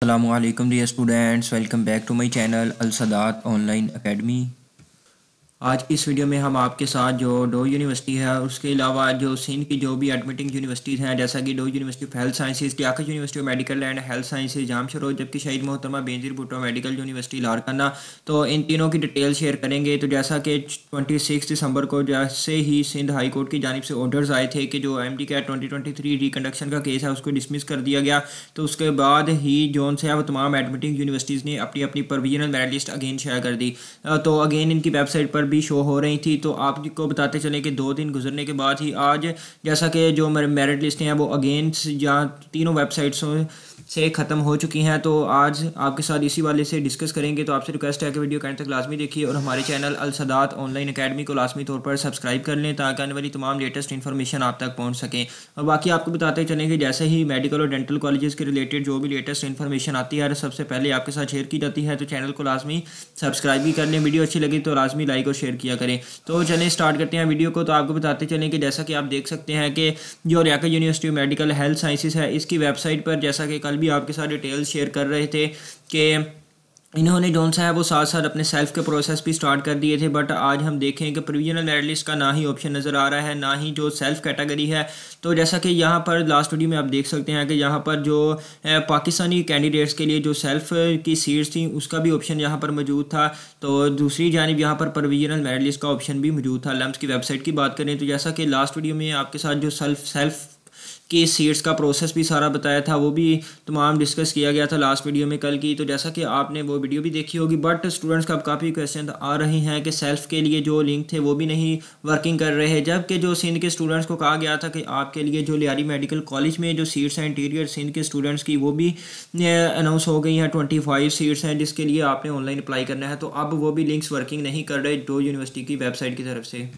Assalamualaikum dear students welcome back to my channel Al Sadat Online Academy आज इस video में हम आपके साथ जो डो यूनिवर्सिटी है उसके अलावा जो सिंध की जो भी एडमिटिंग यूनिवर्सिटीज़ हैं जैसा कि Dow university of health sciences टियाका university of medical and health sciences Jamshoro जबकि शहीद मोहतरमा बेंजीर भुट्टो मेडिकल यूनिवर्सिटी लारकाना तो इन तीनों की डिटेल शेयर करेंगे तो जैसा कि ट्वेंटी दिसंबर को जैसे ही सिंध हाई कोर्ट की जानब से ऑर्डर्स आए थे कि जो एम टी का ट्वेंटी ट्वेंटी थ्री रिकंडक्शन का केस है उसको डिसमिस कर दिया गया तो उसके बाद ही जोन से अब तमाम एडमिटिंग यूनिवर्सिटीज़ ने अपनी अपनी provisional merit list again share कर दी तो अगेन इनकी वेबसाइट पर भी शो हो रही थी तो आपको बताते चले कि दो दिन गुजरने के बाद ही आज जैसा कि जो मेरिट लिस्टें हैं वो अगेंस्ट या तीनों वेबसाइट्स से ख़त्म हो चुकी हैं तो आज आपके साथ इसी वाले से डिस्कस करेंगे तो आपसे रिक्वेस्ट है कि वीडियो कैंड तक लाजमी देखिए और हमारे चैनल अलसदात ऑनलाइन अकेडमी को लाजमी तौर पर सब्सक्राइब कर लें ताकि आने वाली तमाम लेटेस्ट इन्फॉर्मेशन आप तक पहुँच सकें और बाकी आपको बताते चलें कि जैसे ही मेडिकल और डेंटल कॉलेज के रिलेटेड जो भी लेटेस्ट इन्फॉर्मेशन आती है सबसे पहले आपके साथ शेयर की जाती है तो चैनल को लाजमी सब्सक्राइब भी कर लें वीडियो अच्छी लगी तो लाजमी लाइक और शेयर किया करें तो चलें स्टार्ट करते हैं वीडियो को तो आपको बताते चलें कि जैसा कि आप देख सकते हैं कि जो Liaquat university of medical health sciences है इसकी वेबसाइट पर जैसा कि कल भी आपके साथ डिटेल्स शेयर कर रहे थे कि इन्होंने जोन साहब वो साथ साथ अपने सेल्फ के प्रोसेस भी स्टार्ट कर दिए थे बट आज हम देखें कि प्रोविजनल मेरिट का ना ही ऑप्शन नज़र आ रहा है ना ही जो सेल्फ कैटेगरी है तो जैसा कि यहाँ पर लास्ट वीडियो में आप देख सकते हैं कि यहाँ पर जो पाकिस्तानी कैंडिडेट्स के लिए जो सेल्फ की सीट्स थी उसका भी ऑप्शन यहाँ पर मौजूद था तो दूसरी जानब यहाँ पर प्रोविजनल मेडलिस्ट का ऑप्शन भी मौजूद था लम्स की वेबसाइट की बात करें तो जैसा कि लास्ट वीडियो में आपके साथ जो सेल्फ सेल्फ के सीड्स का प्रोसेस भी सारा बताया था वो भी तमाम डिस्कस किया गया था लास्ट वीडियो में कल की तो जैसा कि आपने वो वीडियो भी देखी होगी बट स्टूडेंट्स का अब काफ़ी क्वेश्चन आ रहे हैं कि सेल्फ के लिए जो लिंक थे वो भी नहीं वर्किंग कर रहे जबकि जो सिंध के स्टूडेंट्स को कहा गया था कि आपके लिए जो लियारी मेडिकल कॉलेज में जो सीट्स हैं इंटीरियर सिंध के स्टूडेंट्स की वो भी अनाउंस हो गई हैं ट्वेंटी फाइव सीट्स हैं जिसके लिए आपने ऑनलाइन अप्लाई करना है तो अब वो भी लिंक्स वर्किंग नहीं कर रहे जो यूनिवर्सिटी की वेबसाइट की तरफ से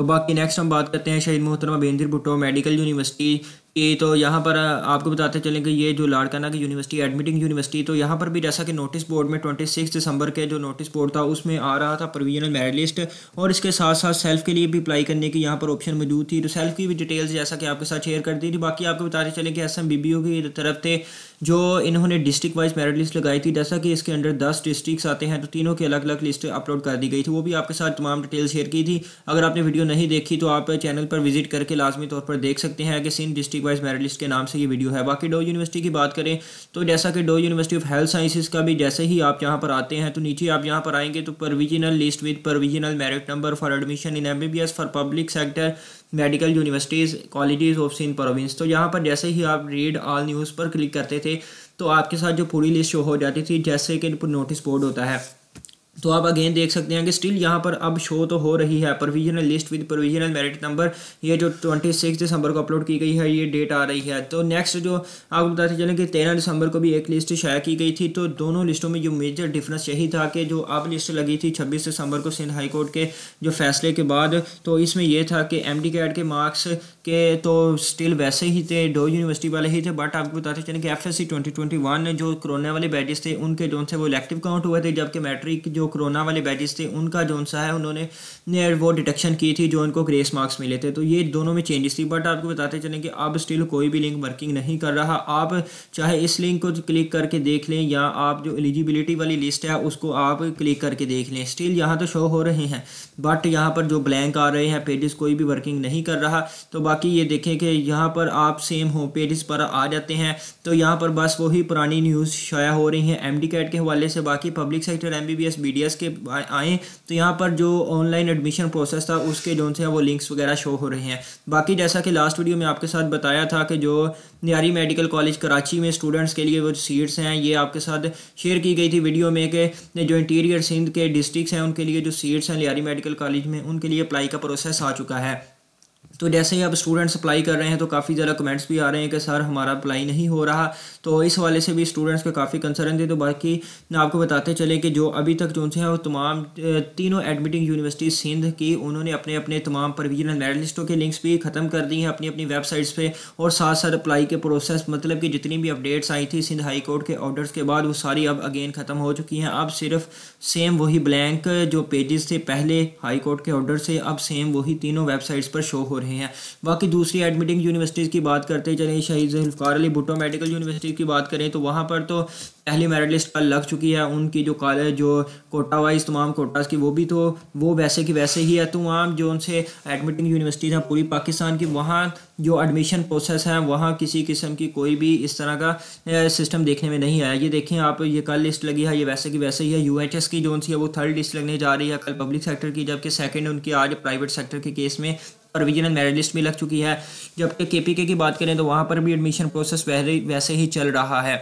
तो बाकी नेक्स्ट हम बात करते हैं शहीद मोहतरमा बेंदिर भुट्टो मेडिकल यूनिवर्सिटी ये तो यहाँ पर आपको बताते चलें कि ये जो लाड़काना की यूनिवर्सिटी एडमिटिंग यूनिवर्सिटी तो यहाँ पर भी जैसा कि नोटिस बोर्ड में 26 दिसंबर के जो नोटिस बोर्ड था उसमें आ रहा था प्रोविजनल मेरिट लिस्ट और इसके साथ साथ सेल्फ के लिए भी अप्लाई करने की यहाँ पर ऑप्शन मौजूद थी तो सेल्फ की भी डिटेल्स जैसा कि आपके साथ शेयर कर दी थी बाकी आपको बताते चलें कि एस एम की तरफ से जो इन्होंने डिस्ट्रिक्ट वाइज मेरिट लिस्ट लगाई थी जैसा कि इसके अंडर दस डिस्ट्रिक्स आते हैं तो तीनों की अलग अलग लिस्ट अपलोड कर दी गई थी वो भी आपके साथ तमाम डिटेल शेयर की थी अगर आपने वीडियो नहीं देखी तो आप चैनल पर विजिट करके लाजमी तौर पर देख सकते हैं कि Sindh district district wise merit list के नाम से ये वीडियो है बाकी डो यूनिवर्सिटी की बात करें तो जैसा कि Dow university of health sciences का भी जैसे ही आप यहाँ पर आते हैं तो नीचे आप यहाँ पर आएंगे तो provisional list with provisional merit number for admission in M for public sector medical universities colleges of Sindh province तो यहाँ पर जैसे ही आप रीड ऑल न्यूज़ पर क्लिक करते थे तो आपके साथ जो पूरी लिस्ट शो हो जाती थी जैसे कि नोटिस बोर्ड होता है तो आप अगेन देख सकते हैं कि स्टिल यहाँ पर अब शो तो हो रही है provisional list with provisional merit number ये जो ट्वेंटी सिक्स दिसंबर को अपलोड की गई है ये डेट आ रही है तो नेक्स्ट जो आपको बताते चलें कि तेरह दिसंबर को भी एक लिस्ट शाया की गई थी तो दोनों लिस्टों में जो मेजर डिफरेंस यही था कि जो अब लिस्ट लगी थी छब्बीस दिसंबर को सिंध हाईकोर्ट के जो फैसले के बाद तो इसमें यह था कि एम डी कैट के मार्क्स के तो स्टिल वैसे ही थे डो यूनिवर्सिटी वाले ही थे बट आपको बताते चले कि F S C twenty twenty one जो कोरोना वाले बैचेस थे उनके जो से वो इलेक्टिव काउंट हुए थे जबकि मैट्रिक जो कोरोना वाले बैचेस थे उनका जोन सा है उन्होंने वो डिटेक्शन की थी जो उनको ग्रेस मार्क्स मिले थे तो ये दोनों में चेंजेस थी बट आपको बताते चले कि अब स्टिल कोई भी लिंक वर्किंग नहीं कर रहा आप चाहे इस लिंक को क्लिक करके देख लें या आप जो एलिजिबिलिटी वाली लिस्ट है उसको आप क्लिक करके देख लें स्टिल यहाँ तो शो हो रहे हैं बट यहाँ पर जो ब्लैंक आ रहे हैं पेजेस कोई भी वर्किंग नहीं कर रहा तो बाकी ये देखें कि यहाँ पर आप सेम होम पेज पर आ जाते हैं तो यहाँ पर बस वही पुरानी न्यूज़ शाया हो रही हैं एम कैट के हवाले से बाकी पब्लिक सेक्टर एम बी के आएँ तो यहाँ पर जो ऑनलाइन एडमिशन प्रोसेस था उसके जो से वो लिंक्स वगैरह शो हो रहे हैं बाकी जैसा कि लास्ट वीडियो में आपके साथ बताया था कि जो नियारी मेडिकल कॉलेज कराची में स्टूडेंट्स के लिए वो सीट्स हैं ये आपके साथ शेयर की गई थी वीडियो में कि जो इंटीरियर सिंध के डिस्ट्रिक्स हैं उनके लिए जो सीट्स हैं लियारी मेडिकल कॉलेज में उनके लिए अप्लाई का प्रोसेस आ चुका है तो जैसे ही आप स्टूडेंट्स अप्लाई कर रहे हैं तो काफ़ी ज़्यादा कमेंट्स भी आ रहे हैं कि सर हमारा अप्लाई नहीं हो रहा तो इस वाले से भी स्टूडेंट्स पे काफ़ी कंसर्न थे तो बाकी मैं आपको बताते चले कि जो अभी तक जो हैं वो तमाम तीनों एडमिटिंग यूनिवर्सिटी सिंध की उन्होंने अपने अपने तमाम प्रोविजनल मेरिट लिस्टों के लिंक्स भी ख़त्म कर दी हैं अपनी अपनी वेबसाइट्स पर और साथ साथ अप्लाई के प्रोसेस मतलब कि जितनी भी अपडेट्स आई थी सिंध हाई कोर्ट के ऑर्डर्स के बाद वो सारी अब अगेन ख़त्म हो चुकी हैं अब सिर्फ सेम वही ब्लैंक जो पेजेस थे पहले हाई कोर्ट के ऑर्डर से अब सेम वही तीनों वेबसाइट्स पर शो हो रहे हैं रहे हैं बाकी दूसरी एडमिटिंग यूनिवर्सिटीज़ की बात करते चले शहीद जुल्फ़ार अली भुट्टो मेडिकल यूनिवर्सिटी की बात करें तो वहाँ पर तो पहली मेरिट लिस्ट पर लग चुकी है उनकी जो कॉलेज जो कोटा वाइज तमाम कोटाज की वो भी तो वो वैसे की वैसे ही है तो वहाँ जो उनसे एडमिटिंग यूनिवर्सिटीज़ हैं पूरी पाकिस्तान की वहाँ जो एडमिशन प्रोसेस है वहाँ किसी किस्म की कोई भी इस तरह का सिस्टम देखने में नहीं आया ये देखें आप ये कल लिस्ट लगी है ये वैसे की वैसे ही है यू की जो सी है वो थर्ड लिस्ट लगने जा रही है कल पब्लिक सेक्टर की जबकि सेकेंड उनकी आज प्राइवेट सेक्टर के केस में और रीजनल मेरिट लिस्ट भी लग चुकी है जबकि के पी की बात करें तो वहाँ पर भी एडमिशन प्रोसेस वैसे ही चल रहा है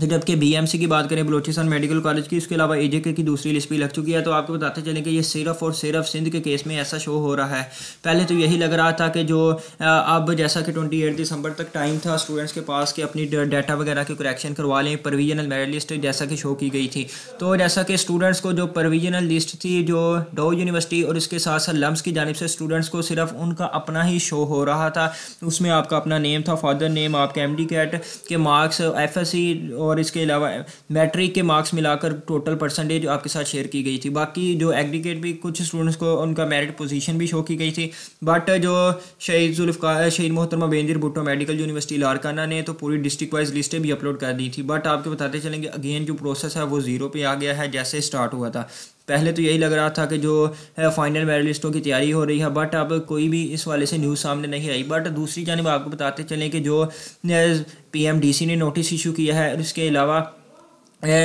तो जबकि सी की बात करें बलोचिस्तान मेडिकल कॉलेज की उसके अलावा के की दूसरी लिस्ट भी लग चुकी है तो आपको बताते चलें कि ये सिर्फ और सिर्फ सिंध के केस में ऐसा शो हो रहा है पहले तो यही लग रहा था कि जो अब जैसा कि ट्वेंटी एट दिसंबर तक टाइम था स्टूडेंट्स के पास कि अपनी डाटा वगैरह की करेक्शन करवा लें प्रोविजनल मेरिट लिस्ट जैसा कि शो की गई थी तो जैसा कि स्टूडेंट्स को जो प्रोविजनल लिस्ट थी जो डो यूनिवर्सिटी और इसके साथ साथ लम्स की जानब से स्टूडेंट्स को सिर्फ उनका अपना ही शो हो रहा था उसमें आपका अपना नेम था फादर नेम आपके एम कैट के मार्क्स एफ और इसके अलावा मैट्रिक के मार्क्स मिलाकर टोटल परसेंटेज आपके साथ शेयर की गई थी बाकी जो एग्रीगेट भी कुछ स्टूडेंट्स को उनका मेरिट पोजीशन भी शो की गई थी बट जो शहीद जुल्फ़ार शहीद मोहतरमा बेंजीर भुट्टो मेडिकल यूनिवर्सिटी लारकाना ने तो पूरी डिस्ट्रिक्ट वाइज लिस्टें भी अपलोड कर दी थी बट आपको बताते चलेंगे अगेन जो प्रोसेस है वो ज़ीरो पे आ गया है जैसे स्टार्ट हुआ था पहले तो यही लग रहा था कि जो फाइनल मेडलिस्टों की तैयारी हो रही है बट अब कोई भी इस वाले से न्यूज़ सामने नहीं आई बट दूसरी जानब आपको बताते चलें कि जो पीएमडीसी ने नोटिस इशू किया है इसके अलावा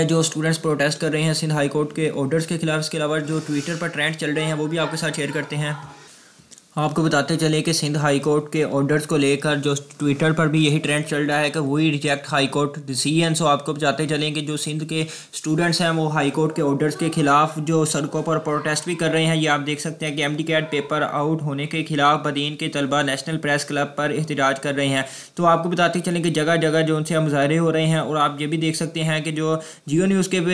जो स्टूडेंट्स प्रोटेस्ट कर रहे हैं सिंध हाई कोर्ट के ऑर्डर्स के खिलाफ इसके अलावा जो ट्विटर पर ट्रेंड चल रहे हैं वो भी आपके साथ शेयर करते हैं आपको बताते चले कि सिंध हाई कोर्ट के ऑर्डर्स को लेकर जो ट्विटर पर भी यही ट्रेंड चल रहा है कि वही reject high court decision so आपको बताते चलें कि जो सिंध के स्टूडेंट्स हैं वो हाई कोर्ट के ऑर्डर्स के खिलाफ जो सड़कों पर प्रोटेस्ट भी कर रहे हैं ये आप देख सकते हैं कि M D CAT paper out होने के खिलाफ बदीन के तलबा नेशनल प्रेस क्लब पर एहतजाज कर रहे हैं तो आपको बताते चलें कि जगह जगह जो उनसे मुजाहरे हो रहे हैं और आप ये भी देख सकते हैं कि जो जियो न्यूज़ के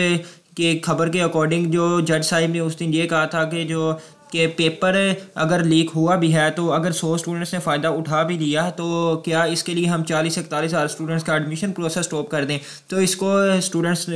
के खबर के अकॉर्डिंग जो जज साहिब ने उस दिन ये कहा था कि जो कि पेपर अगर लीक हुआ भी है तो अगर सौ स्टूडेंट्स ने फ़ायदा उठा भी लिया तो क्या इसके लिए हम चालीस इकतालीस हज़ार स्टूडेंट्स का एडमिशन प्रोसेस स्टॉप कर दें तो इसको स्टूडेंट्स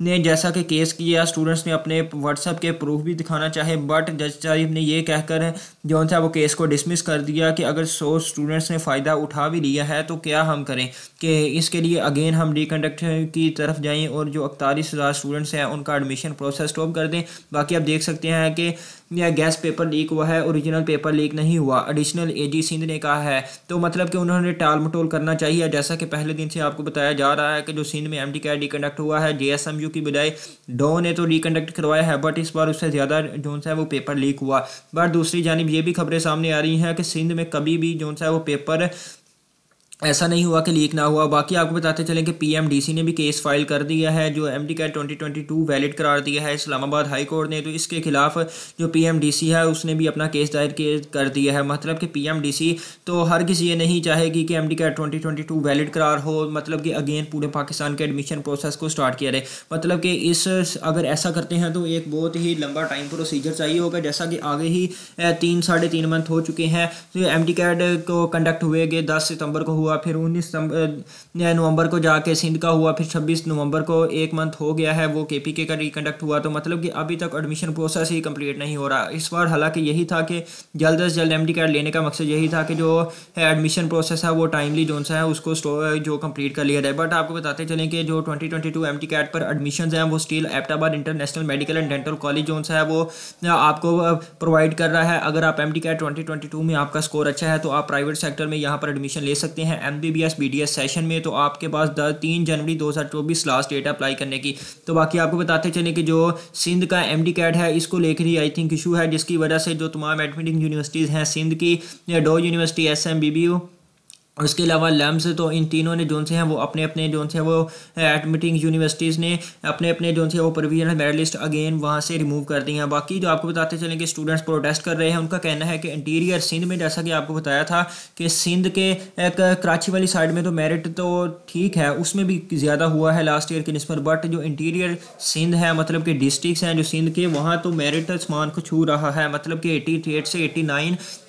ने जैसा कि केस किया स्टूडेंट्स ने अपने व्हाट्सएप के प्रूफ भी दिखाना चाहे बट जज साहिब ने यह कहकर जो था वो केस को डिसमिस कर दिया कि अगर सौ स्टूडेंट्स ने फ़ायदा उठा भी लिया है तो क्या हम करें कि इसके लिए अगेन हम रिकंडक्ट की तरफ जाएं और जो अकतालीस हज़ार स्टूडेंट्स हैं उनका एडमिशन प्रोसेस स्टॉप कर दें बाकी आप देख सकते हैं कि यह गैस पेपर लीक हुआ है ओरिजिनल पेपर लीक नहीं हुआ एडिशनल जी सिंध ने कहा है तो मतलब कि उन्होंने टाल मटोल करना चाहिए जैसा कि पहले दिन से आपको बताया जा रहा है कि जो सिंध में एम डी डी रिकंडक्ट हुआ है जे एस एम यू की बजाय डो ने तो रिकंडक्ट करवाया है बट इस बार उससे ज़्यादा जो है वो पेपर लीक हुआ बट दूसरी जानब ये भी खबरें सामने आ रही हैं कि सिंध में कभी भी जो सा है वो पेपर ऐसा नहीं हुआ कि लीक ना हुआ बाकी आपको बताते चलें कि पीएमडीसी ने भी केस फाइल कर दिया है जो M D CAT twenty twenty two valid करार दिया है इस्लामाबाद हाई कोर्ट ने तो इसके खिलाफ जो पीएमडीसी है उसने भी अपना केस दायर कर दिया है मतलब कि पीएमडीसी तो हर किसी ये नहीं चाहेगी कि M D CAT twenty twenty two valid करार हो मतलब कि अगेन पूरे पाकिस्तान के एडमिशन प्रोसेस को स्टार्ट किया जाए मतलब कि इस अगर ऐसा करते हैं तो एक बहुत ही लंबा टाइम प्रोसीजर चाहिए होगा जैसा कि आगे ही तीन साढ़े तीन मंथ हो चुके हैं तो एम डी कैट को कंडक्ट हुए गए दस सितंबर को हुआ हुआ फिर उन्नीस नवंबर को जाके सिंध का हुआ फिर छब्बीस नवंबर को एक मंथ हो गया है वो के पी के का रिकंडक्ट हुआ तो मतलब कि अभी तक एडमिशन प्रोसेस ही कंप्लीट नहीं हो रहा इस बार हालांकि यही था कि जल्द अज जल्द एम कार्ड लेने का मकसद यही था कि जो एडमिशन प्रोसेस है वो टाइमली जो सा है उसको जो कंप्लीट कर लिया जाए बट आपको बताते चलें कि जो twenty twenty two M CAT पर एडमिशन हैं वो still Abbottabad international medical and dental college जो सा है वो आपको प्रोवाइड कर रहा है अगर आप M CAT twenty twenty two में आपका स्कोर अच्छा है तो आप प्राइवेट सेक्टर में यहाँ पर एडमिशन ले सकते हैं M B B S B D S session में तो आपके पास दस तीन जनवरी दो हज़ार चौबीस लास्ट डेट अप्लाई करने की तो बाकी आपको बताते चले कि जो सिंध का एम डी कैट है इसको लेकर ही आई थिंक इशू है जिसकी वजह से जो तमाम एडमिटिंग यूनिवर्सिटीज़ हैं सिंध की Dow university S M B B U उसके अलावा लैम्स तो इन तीनों ने जोन से हैं वो अपने अपने जोन से वो एडमिटिंग यूनिवर्सिटीज़ ने अपने अपने जोन से वो प्रोविजनल मेरिट लिस्ट अगेन वहाँ से रिमूव कर दी हैं बाकी जो आपको बताते चलें कि स्टूडेंट्स प्रोटेस्ट कर रहे हैं उनका कहना है कि इंटीरियर सिंध में जैसा कि आपको बताया था कि सिंध के एक कराची वाली साइड में तो मेरिट तो ठीक है उसमें भी ज़्यादा हुआ है लास्ट ईयर के नस्बत बट जो इंटीरियर सिंध है मतलब कि डिस्ट्रिक्स हैं जो सिंध के वहाँ तो मेरिट समान को छू रहा है मतलब कि एटी से एटी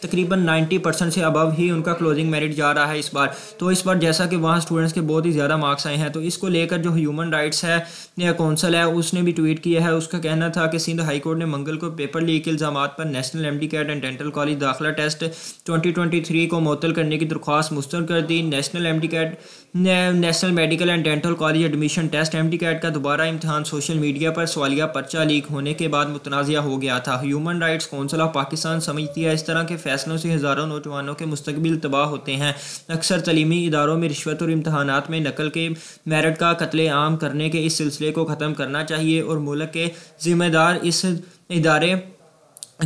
तकरीबन नाइन्टी से अबव ही उनका क्लोजिंग मेरिट जा रहा है है इस बार तो इस बार जैसा कि वहाँ स्टूडेंट्स के बहुत ही ज़्यादा मार्क्स आए हैं तो इसको लेकर जो ह्यूमन राइट्स है नया कौंसल है उसने भी ट्वीट किया है उसका कहना था कि सिंध हाई कोर्ट ने मंगल को पेपर लीक के इल्ज़ाम पर national MD CAT and dental college दाखिला टेस्ट 2023 को मुतल करने की दरख्वास्त मुस्तर कर दी नेशनल एमडी कैट ने national medical and dental college admission test MD CAT का दोबारा इम्तहान सोशल मीडिया पर सवालिया पर्चा लीक होने के बाद मुतनाज़ हो गया था human rights council of Pakistan समझती है इस तरह के फैसलों से हज़ारों नौजवानों के मुस्तबिल तबाह होते हैं अक्सर तलीमी इदारों में रिश्वत और इम्तहान में नकल के मेरट का कत्ले आम करने के इस सिलसिले सिलसिले को ख़त्म करना चाहिए और मुल्क के ज़िम्मेदार इस इदारे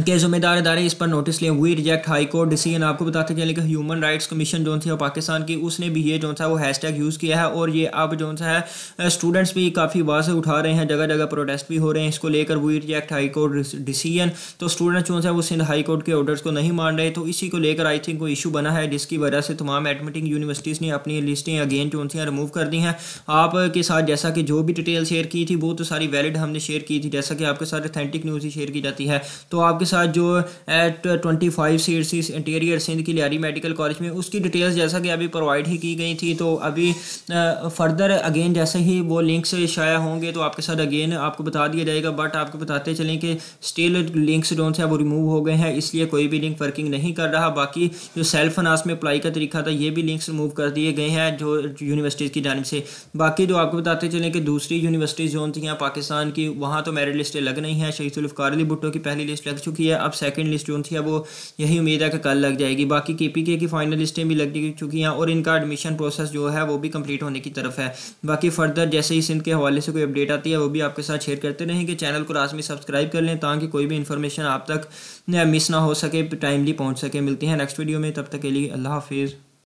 के जिम्मेदार इदारे इस पर नोटिस लिए हुई रिजेक्ट हाई कोर्ट डिसीजन आपको बताते चले कि ह्यूमन राइट्स कमीशन जो थी पाकिस्तान की उसने भी ये जो था वो हैशटैग यूज़ किया है और ये अब जो है स्टूडेंट्स भी काफ़ी वाज उठा रहे हैं जगह जगह प्रोटेस्ट भी हो रहे हैं इसको लेकर हुई रिजेक्ट हाई कोर्ट डिसीजन तो स्टूडेंट्स जो है वो सिंध हाई कोर्ट के ऑर्डर्स को नहीं मान रहे तो इसी को लेकर आई थिंक वो इशू बना है जिसकी वजह से तमाम एडमिटिंग यूनिवर्सिटीज़ ने अपनी लिस्टें अगेन जो थी रिमूव कर दी हैं आपके साथ जैसा कि जो भी डिटेल शेयर की थी वो तो सारी वैलिड हमने शेयर की थी जैसा कि आपके साथ अथेंटिक न्यूज़ ही शेयर की जाती है तो आपके साथ जो एट ट्वेंटी फाइव सीट सी इंटीरियर सिंध की लियारी मेडिकल कॉलेज में उसकी डिटेल्स जैसा कि अभी प्रोवाइड ही की गई थी तो अभी फर्दर अगेन जैसे ही वो लिंक्स शाया होंगे तो आपके साथ अगेन आपको बता दिया जाएगा बट आपको बताते चलें कि स्टिल लिंक्स जो है वो रिमूव हो गए हैं इसलिए कोई भी लिंक वर्किंग नहीं कर रहा बाकी जो सेल्फ अनास में अप्लाई का तरीका था ये भी लिंक्स रिमूव कर दिए गए हैं जो यूनिवर्सिटीज़ की जानब से बाकी जो आपको बताते चलें कि दूसरी यूनिवर्सिटीज़ जो थी पाकिस्तान की वहाँ तो मेरिट लिस्टें लग नहीं है शहीदुल्फ़ारली भुट्टो की पहली लिस्ट लग चुकी है अब सेकंड लिस्ट जो थी अब वो यही उम्मीद है कि कल लग जाएगी बाकी के पी के की फाइनल लिस्टें भी लग चुकी हैं और इनका एडमिशन प्रोसेस जो है वो भी कंप्लीट होने की तरफ है बाकी फर्दर जैसे ही सिंध के हवाले से कोई अपडेट आती है वो भी आपके साथ शेयर करते रहेंगे चैनल को राजमी सब्सक्राइब कर लें ताकि कोई भी इन्फॉर्मेशन आप तक मिस ना हो सके टाइमली पहुँच सके मिलती है नेक्स्ट वीडियो में तब तक के लिए अल्लाह हाफिज़